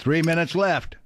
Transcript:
Three minutes left.